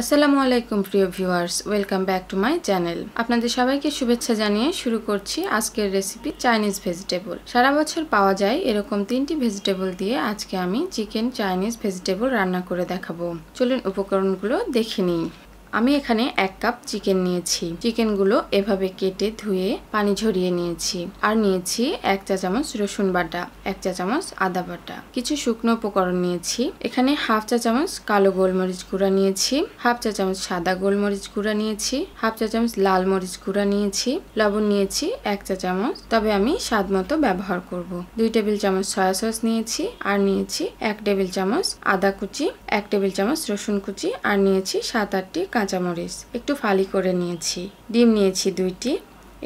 আসসালামু আলাইকুম প্রিয় viewers welcome back to my channel আপনাদের সবাইকে শুভেচ্ছা জানিয়ে শুরু করছি আজকের রেসিপি চাইনিজ ভেজিটেবল সারা বছর পাওয়া যায় এরকম তিনটি ভেজিটেবল দিয়ে আজকে আমি চিকেন চাইনিজ ভেজিটেবল রান্না করে দেখাবো চলুন উপকরণগুলো দেখে নিই আমি এখানে এক কাপ চিকেন নিয়েছি চিকেনগুলো এভাবে কেটে ধুয়ে পানি ঝরিয়ে নিয়েছি আর নিয়েছি এক চা চামচ রসুন বাটা এক চা চামচ আদা বাটা কিছু শুকনো উপকরণ নিয়েছি এখানে হাফ চা চামচ কালো গোলমরিচ গুঁড়া নিয়েছি হাফ চা চামচ সাদা গোলমরিচ গুঁড়া নিয়েছি হাফ চা চামচ লাল মরিচ গুঁড়া নিয়েছি লবণ নিয়েছি এক চা চামচ তবে আমি স্বাদ মতো ব্যবহার করব দুই টেবিল চামচ সয়া সস নিয়েছি আর নিয়েছি এক টেবিল চামচ আদা কুচি এক টেবিল চামচ রসুন কুচি আর নিয়েছি সাত আটটি কাঁচামরিচ একটু ফালি করে নিয়েছি ডিম নিয়েছি দুইটি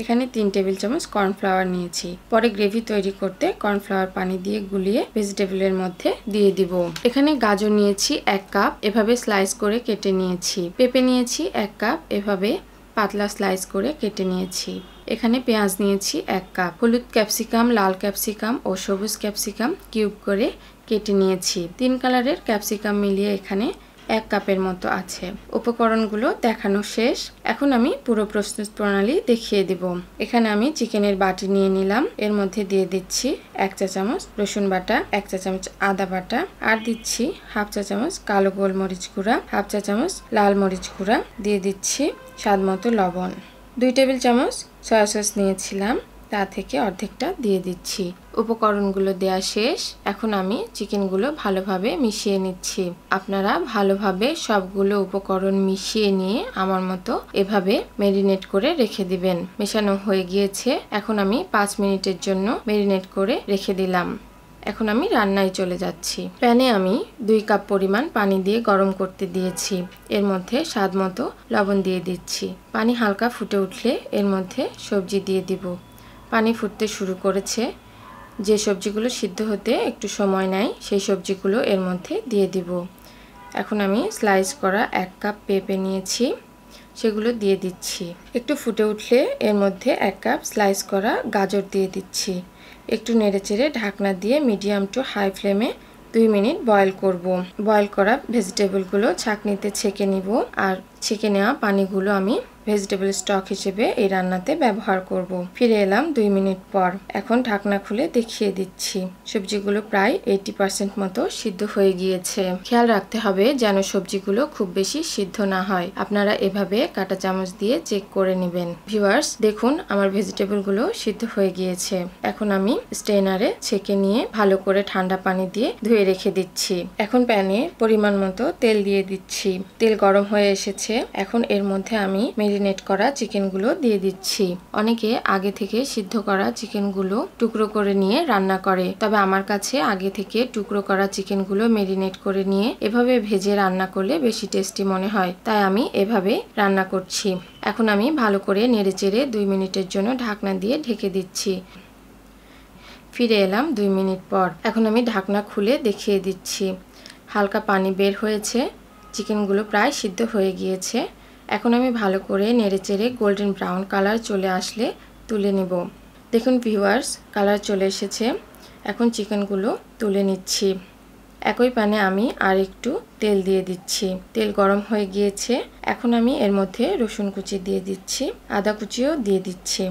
এখানে তিন টেবিল চামচ কর্নফ্লাওয়ার নিয়েছি পরে গ্রেভি তৈরি করতে কর্নফ্লাওয়ার পানি দিয়ে গুলিয়ে ভেজিটেবলের মধ্যে দিয়ে দিব এখানে গাজর নিয়েছি এক কাপ এভাবে স্লাইস করে কেটে নিয়েছি পেঁপে নিয়েছি এক কাপ এভাবে পাতলা স্লাইস করে কেটে নিয়েছি এখানে পেঁয়াজ নিয়েছি এক কাপ হলুদ ক্যাপসিকাম লাল ক্যাপসিকাম ও সবুজ ক্যাপসিকাম কিউব করে কেটে নিয়েছি তিন কালারের ক্যাপসিকাম মিলিয়ে এখানে এক কাপের মতো আছে উপকরণগুলো দেখানো শেষ এখন আমি পুরো প্রস্তুত প্রণালী দেখিয়ে দিব এখানে আমি চিকেনের বাটি নিয়ে নিলাম এর মধ্যে দিয়ে দিচ্ছি এক চা চামচ রসুন বাটা এক চা চামচ আদা বাটা আর দিচ্ছি হাফ চা চামচ কালো গোলমরিচ গুঁড়া হাফ চা চামচ লাল মরিচ গুঁড়া দিয়ে দিচ্ছি স্বাদ মতো লবণ দুই টেবিল চামচ সয়া সস নিয়েছিলাম তা থেকে অর্ধেকটা দিয়ে দিচ্ছি উপকরণগুলো দেয়া শেষ এখন আমি চিকেনগুলো ভালোভাবে মিশিয়ে নিচ্ছি আপনারা ভালোভাবে সবগুলো উপকরণ মিশিয়ে নিয়ে আমার মতো এভাবে মেরিনেট করে রেখে দিবেন মেশানো হয়ে গিয়েছে এখন আমি পাঁচ মিনিটের জন্য মেরিনেট করে রেখে দিলাম এখন আমি রান্নায় চলে যাচ্ছি প্যানে আমি দুই কাপ পরিমাণ পানি দিয়ে গরম করতে দিয়েছি এর মধ্যে স্বাদ মতো লবণ দিয়ে দিচ্ছি পানি হালকা ফুটে উঠলে এর মধ্যে সবজি দিয়ে দিব পানি ফুটতে শুরু করেছে যে সবজিগুলো সিদ্ধ হতে একটু সময় নেয় সেই সবজিগুলো এর মধ্যে দিয়ে দিব এখন আমি স্লাইস করা এক কাপ পেঁপে নিয়েছি সেগুলো দিয়ে দিচ্ছি একটু ফুটে উঠলে এর মধ্যে এক কাপ স্লাইস করা গাজর দিয়ে দিচ্ছি একটু নেড়েচেড়ে ঢাকনা দিয়ে মিডিয়াম টু হাই ফ্লেমে দুই মিনিট বয়েল করব। বয়েল করা ভেজিটেবলগুলো ছাঁকনিতে ছেঁকে নিব আর ছেঁকে নেওয়া পানিগুলো আমি ভেজিটেবল স্টক হিসেবে এই রান্নাতে ব্যবহার করব। ফিরে এলাম দুই মিনিট পর এখন ঢাকনা খুলে দেখিয়ে দিচ্ছি সবজিগুলো প্রায় এইটি পার্সেন্ট মতো সিদ্ধ হয়ে গিয়েছে খেয়াল রাখতে হবে যেন সবজিগুলো খুব বেশি সিদ্ধ না হয় আপনারা এভাবে কাটা চামচ দিয়ে চেক করে নেবেন ভিউয়ার্স দেখুন আমার ভেজিটেবলগুলো সিদ্ধ হয়ে গিয়েছে এখন আমি স্টেনারে ছেঁকে নিয়ে ভালো করে ঠান্ডা পানি দিয়ে ধুয়ে রেখে দিচ্ছি এখন প্যানে পরিমাণ মতো তেল দিয়ে দিচ্ছি তেল গরম হয়ে এসেছে এখন এর মধ্যে আমি মেরি ম্যারিনেট করা চিকেনগুলো দিয়ে দিচ্ছি অনেকে আগে থেকে সিদ্ধ করা চিকেনগুলো টুকরো করে নিয়ে রান্না করে তবে আমার কাছে আগে থেকে টুকরো করা চিকেনগুলো ম্যারিনেট করে নিয়ে এভাবে ভেজে রান্না করলে বেশি টেস্টি মনে হয় তাই আমি এভাবে রান্না করছি এখন আমি ভালো করে নেড়েচেড়ে দুই মিনিটের জন্য ঢাকনা দিয়ে ঢেকে দিচ্ছি ফিরে এলাম দুই মিনিট পর এখন আমি ঢাকনা খুলে দেখিয়ে দিচ্ছি হালকা পানি বের হয়েছে চিকেনগুলো প্রায় সিদ্ধ হয়ে গিয়েছে এখন আমি ভালো করে নেড়েচেড়ে গোল্ডেন ব্রাউন কালার চলে আসলে তুলে নেব দেখুন ভিউয়ার্স কালার চলে এসেছে এখন চিকেনগুলো তুলে নিচ্ছি একই প্যানে আমি আর একটু তেল দিয়ে দিচ্ছি তেল গরম হয়ে গিয়েছে এখন আমি এর মধ্যে রসুন কুচি দিয়ে দিচ্ছি আদা কুচিও দিয়ে দিচ্ছি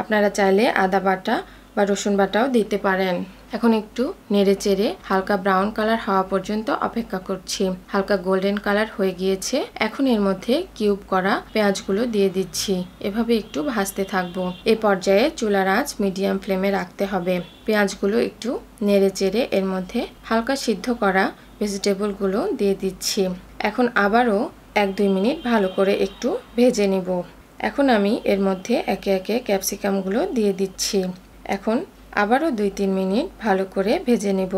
আপনারা চাইলে আদা বাটা বা রসুন বাটাও দিতে পারেন এখন একটু নেড়ে চেড়ে হালকা ব্রাউন কালার হওয়া পর্যন্ত অপেক্ষা করছি হালকা গোল্ডেন কালার হয়ে গিয়েছে এখন এর মধ্যে কিউব করা পেঁয়াজগুলো দিয়ে দিচ্ছি এভাবে একটু ভাজতে থাকবো এ পর্যায়ে চুলার আঁচ মিডিয়াম ফ্লেমে রাখতে হবে পেঁয়াজগুলো একটু নেড়ে চেড়ে এর মধ্যে হালকা সিদ্ধ করা ভেজিটেবলগুলো দিয়ে দিচ্ছি এখন আবারও এক দুই মিনিট ভালো করে একটু ভেজে নিব এখন আমি এর মধ্যে একে একে ক্যাপসিকামগুলো দিয়ে দিচ্ছি এখন আবারও দুই তিন মিনিট ভালো করে ভেজে নেব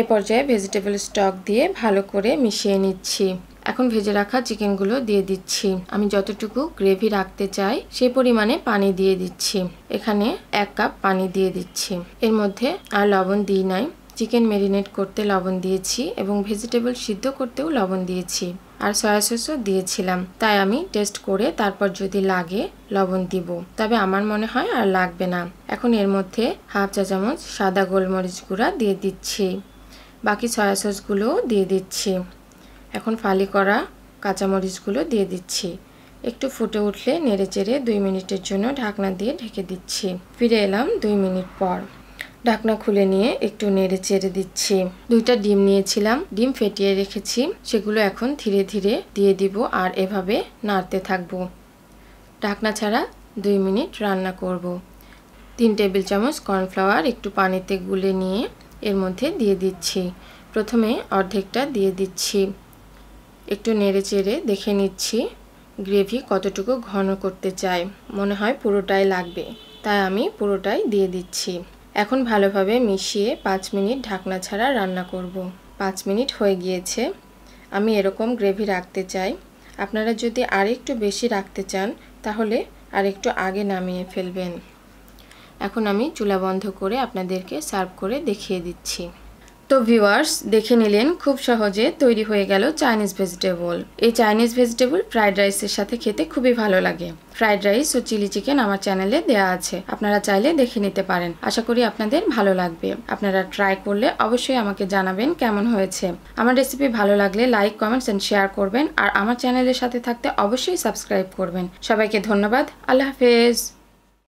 এ পর্যায়ে ভেজিটেবল স্টক দিয়ে ভালো করে মিশিয়ে নিচ্ছি এখন ভেজে রাখা চিকেনগুলো দিয়ে দিচ্ছি আমি যতটুকু গ্রেভি রাখতে চাই সেই পরিমাণে পানি দিয়ে দিচ্ছি এখানে এক কাপ পানি দিয়ে দিচ্ছি এর মধ্যে আর লবণ দিই নাই চিকেন ম্যারিনেট করতে লবণ দিয়েছি এবং ভেজিটেবল সিদ্ধ করতেও লবণ দিয়েছি আর সয়া সসও দিয়েছিলাম তাই আমি টেস্ট করে তারপর যদি লাগে লবণ দিব তবে আমার মনে হয় আর লাগবে না এখন এর মধ্যে হাফ চা চামচ সাদা গোলমরিচ গুঁড়া দিয়ে দিচ্ছি বাকি সয়া সসগুলোও দিয়ে দিচ্ছি এখন ফালি করা কাঁচামরিচগুলো দিয়ে দিচ্ছি একটু ফুটে উঠলে নেড়ে চেড়ে দুই মিনিটের জন্য ঢাকনা দিয়ে ঢেকে দিচ্ছি ফিরে এলাম দুই মিনিট পর ঢাকনা খুলে নিয়ে একটু নেড়ে চেড়ে দিচ্ছি দুইটা ডিম নিয়েছিলাম ডিম ফেটিয়ে রেখেছি সেগুলো এখন ধীরে ধীরে দিয়ে দিব আর এভাবে নাড়তে থাকবো ঢাকনা ছাড়া দুই মিনিট রান্না করব। তিন টেবিল চামচ কর্নফ্লাওয়ার একটু পানিতে গুলে নিয়ে এর মধ্যে দিয়ে দিচ্ছি প্রথমে অর্ধেকটা দিয়ে দিচ্ছি একটু নেড়ে চেড়ে দেখে নিচ্ছি গ্রেভি কতটুকু ঘন করতে চাই মনে হয় পুরোটাই লাগবে তাই আমি পুরোটাই দিয়ে দিচ্ছি এখন ভালোভাবে মিশিয়ে পাঁচ মিনিট ঢাকনা ছাড়া রান্না করব। পাঁচ মিনিট হয়ে গিয়েছে আমি এরকম গ্রেভি রাখতে চাই আপনারা যদি আরেকটু বেশি রাখতে চান তাহলে আরেকটু আগে নামিয়ে ফেলবেন এখন আমি চুলা বন্ধ করে আপনাদেরকে সার্ভ করে দেখিয়ে দিচ্ছি তো ভিউয়ার্স দেখে নিলেন খুব সহজে তৈরি হয়ে গেল চাইনিজ ভেজিটেবল এই চাইনিজ ভেজিটেবল ফ্রাইড রাইসের সাথে খেতে খুবই ভালো লাগে ফ্রাইড রাইস ও চিলি চিকেন আমার চ্যানেলে দেয়া আছে আপনারা চাইলে দেখে নিতে পারেন আশা করি আপনাদের ভালো লাগবে আপনারা ট্রাই করলে অবশ্যই আমাকে জানাবেন কেমন হয়েছে আমার রেসিপি ভালো লাগলে লাইক কমেন্টস অ্যান্ড শেয়ার করবেন আর আমার চ্যানেলের সাথে থাকতে অবশ্যই সাবস্ক্রাইব করবেন সবাইকে ধন্যবাদ আল্লাহ হাফেজ